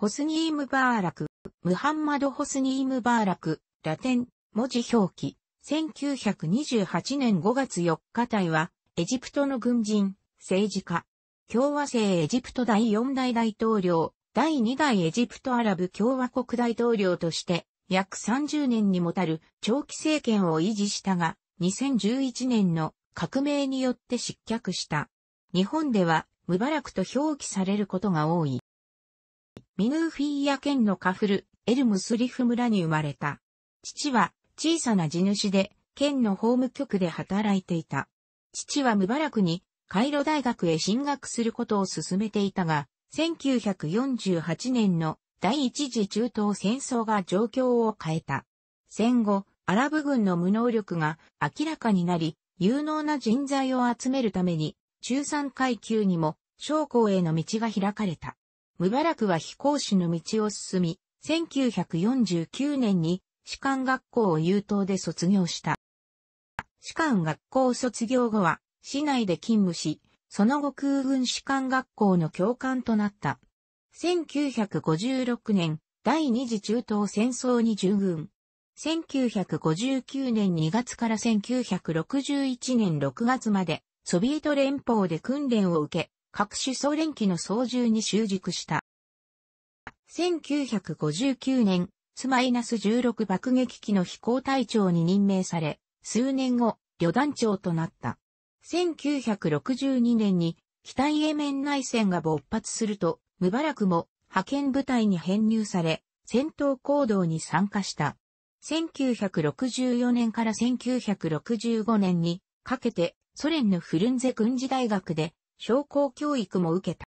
ホスニームバーラク、ムハンマド・ホスニームバーラク、ラテン、文字表記、1928年5月4日隊は、エジプトの軍人、政治家、共和制エジプト第4代大統領、第2代エジプトアラブ共和国大統領として、約30年にもたる長期政権を維持したが、2011年の革命によって失脚した。日本では、無バラクと表記されることが多い。ミヌーフィーヤ県のカフル、エルムスリフ村に生まれた。父は小さな地主で、県の法務局で働いていた。父は無バラクに、カイロ大学へ進学することを進めていたが、1948年の第一次中東戦争が状況を変えた。戦後、アラブ軍の無能力が明らかになり、有能な人材を集めるために、中産階級にも将校への道が開かれた。ムバラクは飛行士の道を進み、1949年に士官学校を優等で卒業した。士官学校卒業後は、市内で勤務し、その後空軍士官学校の教官となった。1956年、第二次中東戦争に従軍。1959年2月から1961年6月まで、ソビエト連邦で訓練を受け、各種総連機の操縦に習熟した。1959年、マイナス1 6爆撃機の飛行隊長に任命され、数年後、旅団長となった。1962年に、北イエメン内戦が勃発すると、ムバラクも派遣部隊に編入され、戦闘行動に参加した。1964年から1965年にかけてソ連のフルンゼ軍事大学で商工教育も受けた。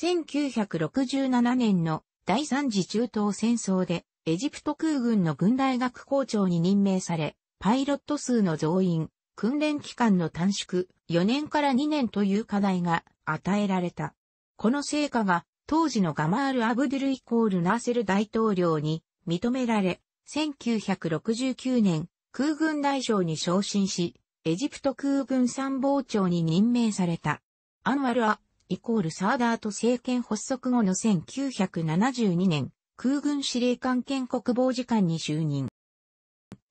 1967年の第三次中東戦争でエジプト空軍の軍大学校長に任命され、パイロット数の増員、訓練期間の短縮、4年から2年という課題が与えられた。この成果が当時のガマール・アブドゥル・イコール・ナーセル大統領に認められ、1969年空軍大将に昇進し、エジプト空軍参謀長に任命された。アンワル・ア、イコール・サーダート政権発足後の1972年、空軍司令官兼国防次官に就任。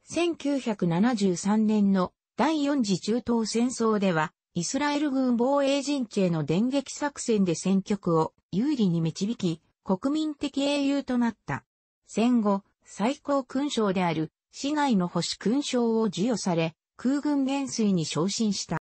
1973年の第4次中東戦争では、イスラエル軍防衛陣地への電撃作戦で戦局を有利に導き、国民的英雄となった。戦後、最高勲章である、市外の保守勲章を授与され、空軍元帥に昇進した。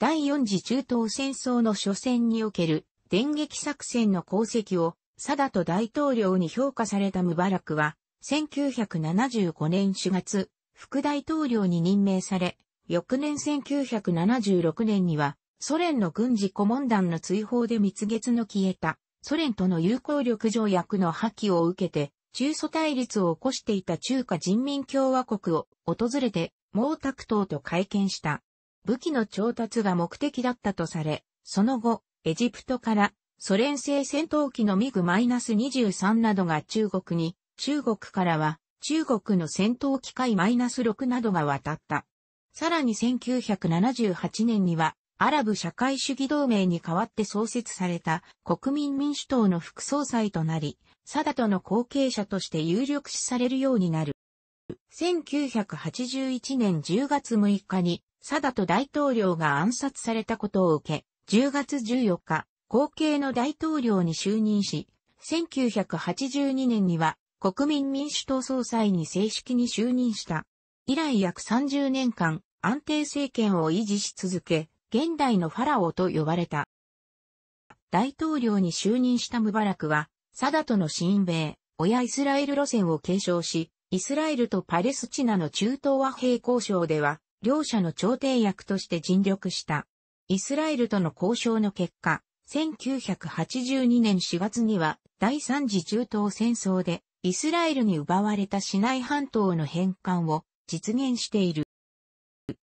第四次中東戦争の初戦における電撃作戦の功績をサダト大統領に評価されたムバラクは、1975年4月、副大統領に任命され、翌年1976年には、ソ連の軍事顧問団の追放で蜜月の消えた、ソ連との友好力条約の破棄を受けて、中ソ対立を起こしていた中華人民共和国を訪れて毛沢東と会見した。武器の調達が目的だったとされ、その後、エジプトからソ連製戦闘機のミグ -23 などが中国に、中国からは中国の戦闘機械 -6 などが渡った。さらに1978年には、アラブ社会主義同盟に代わって創設された国民民主党の副総裁となり、サダとの後継者として有力視されるようになる。1981年10月6日に、サダト大統領が暗殺されたことを受け、10月14日、後継の大統領に就任し、1982年には国民民主党総裁に正式に就任した。以来約30年間、安定政権を維持し続け、現代のファラオと呼ばれた。大統領に就任したムバラクは、サダトの親米、親イスラエル路線を継承し、イスラエルとパレスチナの中東和平交渉では、両者の調停役として尽力した。イスラエルとの交渉の結果、1982年4月には第三次中東戦争でイスラエルに奪われた市内半島の返還を実現している。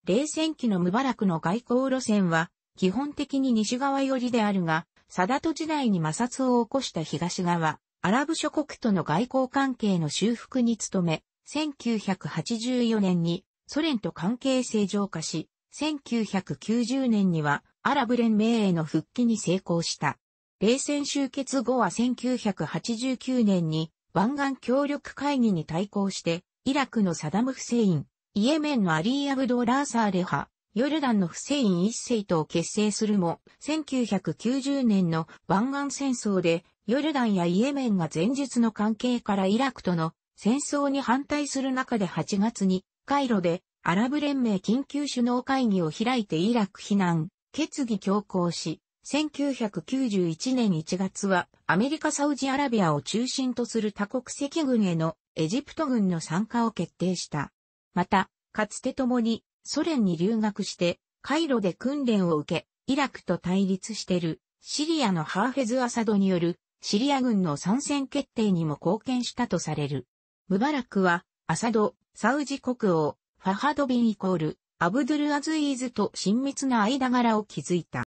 冷戦期のムバラクの外交路線は基本的に西側寄りであるが、サダト時代に摩擦を起こした東側、アラブ諸国との外交関係の修復に努め、1984年にソ連と関係正常化し、1990年にはアラブ連盟への復帰に成功した。冷戦終結後は1989年に湾岸協力会議に対抗して、イラクのサダム・フセイン、イエメンのアリー・アブドラー・サーレハ、ヨルダンのフセイン一世と結成するも、1990年の湾岸戦争でヨルダンやイエメンが前述の関係からイラクとの戦争に反対する中で8月にカイロでアラブ連盟緊急首脳会議を開いてイラク非難、決議強行し、1991年1月はアメリカ・サウジアラビアを中心とする多国籍軍へのエジプト軍の参加を決定した。また、かつて共にソ連に留学してカイロで訓練を受け、イラクと対立しているシリアのハーフェズ・アサドによるシリア軍の参戦決定にも貢献したとされる。ムバラクは、アサド、サウジ国王、ファハドビンイコール、アブドゥルアズイーズと親密な間柄を築いた。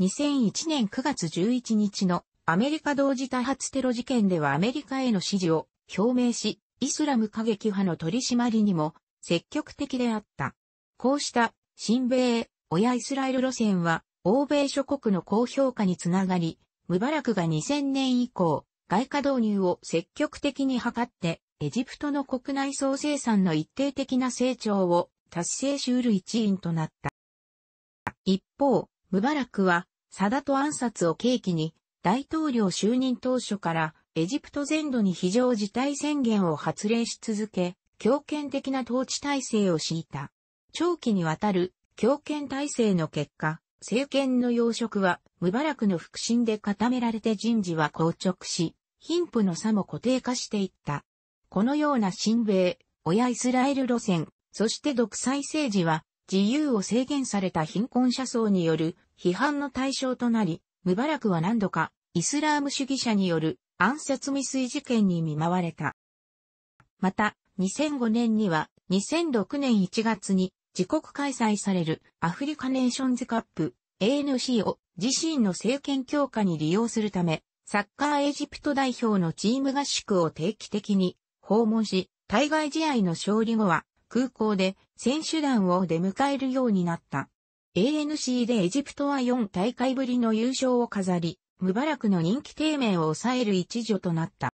2001年9月11日のアメリカ同時多発テロ事件ではアメリカへの支持を表明し、イスラム過激派の取り締まりにも積極的であった。こうした新米、親イスラエル路線は欧米諸国の高評価につながり、ムバラクが2000年以降、外貨導入を積極的に図って、エジプトの国内総生産の一定的な成長を達成しうる一因となった。一方、ムバラクは、サダト暗殺を契機に、大統領就任当初から、エジプト全土に非常事態宣言を発令し続け、強権的な統治体制を敷いた。長期にわたる強権体制の結果、政権の要職は、無バラクの腹心で固められて人事は硬直し、貧富の差も固定化していった。このような親米、親イスラエル路線、そして独裁政治は、自由を制限された貧困者層による批判の対象となり、無バラクは何度か、イスラーム主義者による暗殺未遂事件に見舞われた。また、2005年には、2006年1月に自国開催されるアフリカネーションズカップ ANC を自身の政権強化に利用するため、サッカーエジプト代表のチーム合宿を定期的に訪問し、対外試合の勝利後は空港で選手団を出迎えるようになった。ANC でエジプトは4大会ぶりの優勝を飾り、ムバラクの人気低迷を抑える一助となった。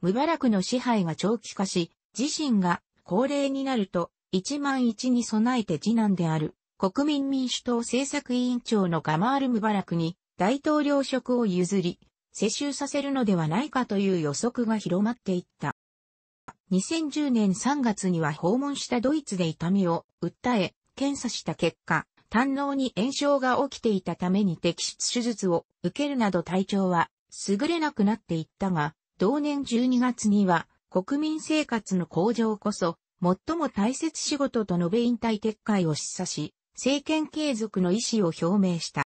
ムバラクの支配が長期化し、自身が高齢になると1万1に備えて次男である国民民主党政策委員長のガマール・ムバラクに大統領職を譲り、世襲させるのではないかという予測が広まっていった。2010年3月には訪問したドイツで痛みを訴え、検査した結果、胆嚢に炎症が起きていたために摘出手術を受けるなど体調は優れなくなっていったが、同年12月には国民生活の向上こそ最も大切仕事と述べ引退撤回を示唆し、政権継続の意思を表明した。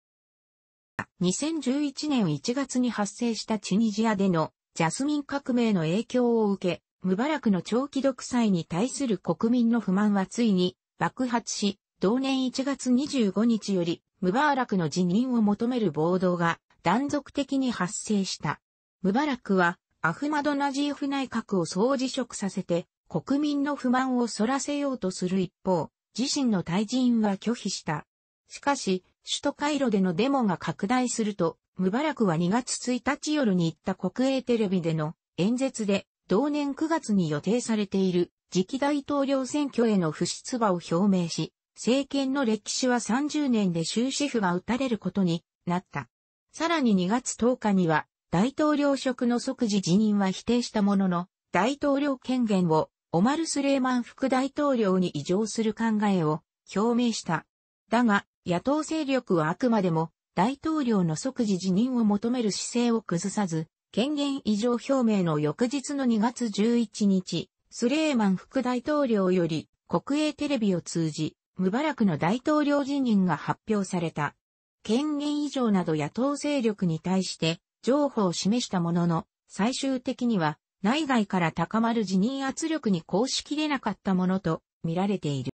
2011年1月に発生したチュニジアでのジャスミン革命の影響を受け、ムバラクの長期独裁に対する国民の不満はついに爆発し、同年1月25日よりムバーラクの辞任を求める暴動が断続的に発生した。ムバラクはアフマドナジーフ内閣を総辞職させて国民の不満を反らせようとする一方、自身の退陣は拒否した。しかし、首都カイロでのデモが拡大すると、ムバラクは2月1日夜に行った国営テレビでの演説で、同年9月に予定されている次期大統領選挙への不出馬を表明し、政権の歴史は30年で終止符が打たれることになった。さらに2月10日には、大統領職の即時辞任は否定したものの、大統領権限をオマル・スレーマン副大統領に異常する考えを表明した。だが、野党勢力はあくまでも大統領の即時辞任を求める姿勢を崩さず、権限異常表明の翌日の2月11日、スレーマン副大統領より国営テレビを通じ、ムバラクの大統領辞任が発表された。権限異常など野党勢力に対して、譲歩を示したものの、最終的には内外から高まる辞任圧力に抗しきれなかったものと見られている。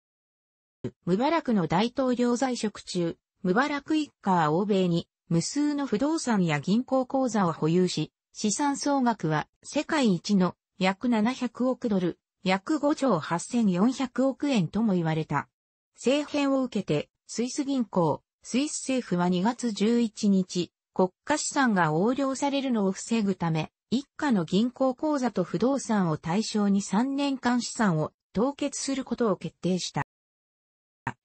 ムバラクの大統領在職中、ムバラク一家は欧米に無数の不動産や銀行口座を保有し、資産総額は世界一の約700億ドル、約5兆8400億円とも言われた。政変を受けて、スイス銀行、スイス政府は2月11日、国家資産が横領されるのを防ぐため、一家の銀行口座と不動産を対象に3年間資産を凍結することを決定した。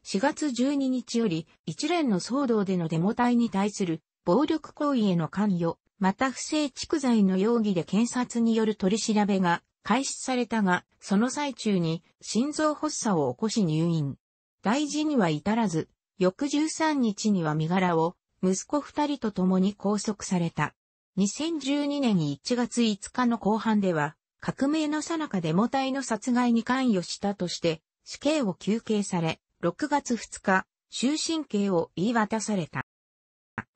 4月12日より一連の騒動でのデモ隊に対する暴力行為への関与、また不正蓄財の容疑で検察による取り調べが開始されたが、その最中に心臓発作を起こし入院。大事には至らず、翌13日には身柄を息子二人と共に拘束された。2012年1月5日の後半では、革命の最中デモ隊の殺害に関与したとして、死刑を求刑され、6月2日、終身刑を言い渡された。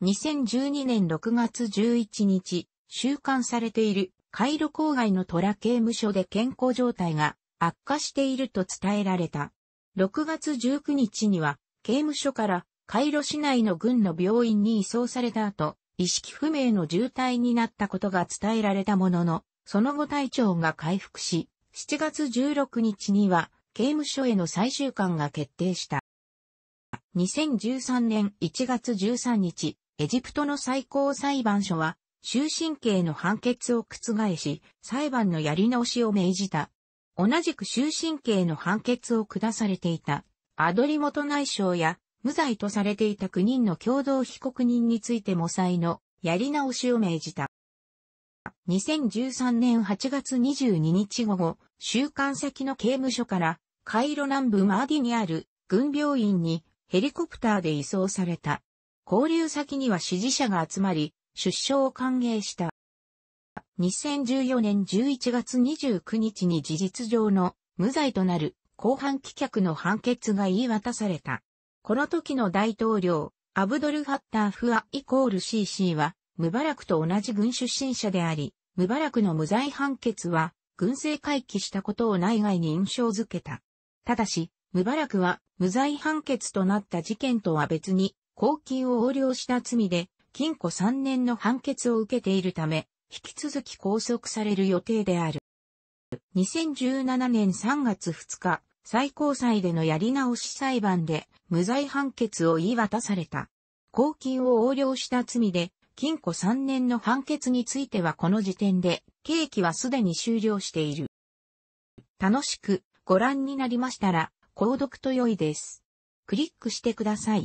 2012年6月11日、収監されているカイロ郊外のトラ刑務所で健康状態が悪化していると伝えられた。6月19日には刑務所からカイロ市内の軍の病院に移送された後、意識不明の重体になったことが伝えられたものの、その後体調が回復し、7月16日には刑務所への最終巻が決定した。2013年1月13日、エジプトの最高裁判所は、終身刑の判決を覆し、裁判のやり直しを命じた。同じく終身刑の判決を下されていた、アドリモト内相や無罪とされていた9人の共同被告人についても再のやり直しを命じた。2013年8月22日午後、週刊先の刑務所からカイロ南部マーディにある軍病院にヘリコプターで移送された。交流先には支持者が集まり、出所を歓迎した。2014年11月29日に事実上の無罪となる公判棄却の判決が言い渡された。この時の大統領、アブドル・ファッター・フア・イコール CC は、ムバラクと同じ軍出身者であり、ムバラクの無罪判決は、軍政回帰したことを内外に印象づけた。ただし、ムバラクは無罪判決となった事件とは別に、公金を横領した罪で、禁錮3年の判決を受けているため、引き続き拘束される予定である。2017年3月2日、最高裁でのやり直し裁判で無罪判決を言い渡された。公金を横領した罪で、禁錮3年の判決についてはこの時点で、刑期はすでに終了している。楽しくご覧になりましたら、購読と良いです。クリックしてください。